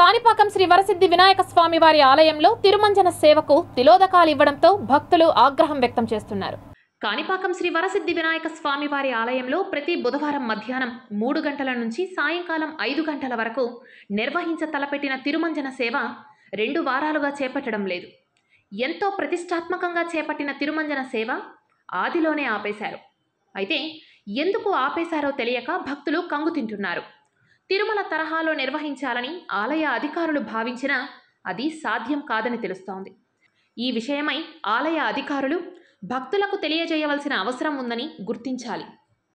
కాణిపాకం శ్రీ వరసిద్ధి వినాయక స్వామి వారి ఆలయంలో తిరుమంజన సేవకు తిలోదకాలు ఇవ్వడంతో భక్తులు ఆగ్రహం వ్యక్తం చేస్తున్నారు కాణిపాకం శ్రీ వరసిద్ధి వినాయక స్వామి వారి ఆలయంలో ప్రతి బుధవారం మధ్యాహ్నం మూడు గంటల నుంచి సాయంకాలం ఐదు గంటల వరకు నిర్వహించ తలపెట్టిన తిరుమంజన సేవ రెండు వారాలుగా చేపట్టడం లేదు ఎంతో ప్రతిష్టాత్మకంగా చేపట్టిన తిరుమంజన సేవ ఆదిలోనే ఆపేశారు అయితే ఎందుకు ఆపేశారో తెలియక భక్తులు కంగు తింటున్నారు తిరుమల తరహాలో నిర్వహించాలని ఆలయ అధికారులు భావించినా అది సాధ్యం కాదని తెలుస్తోంది ఈ విషయమై ఆలయ అధికారులు భక్తులకు తెలియజేయవలసిన అవసరం ఉందని గుర్తించాలి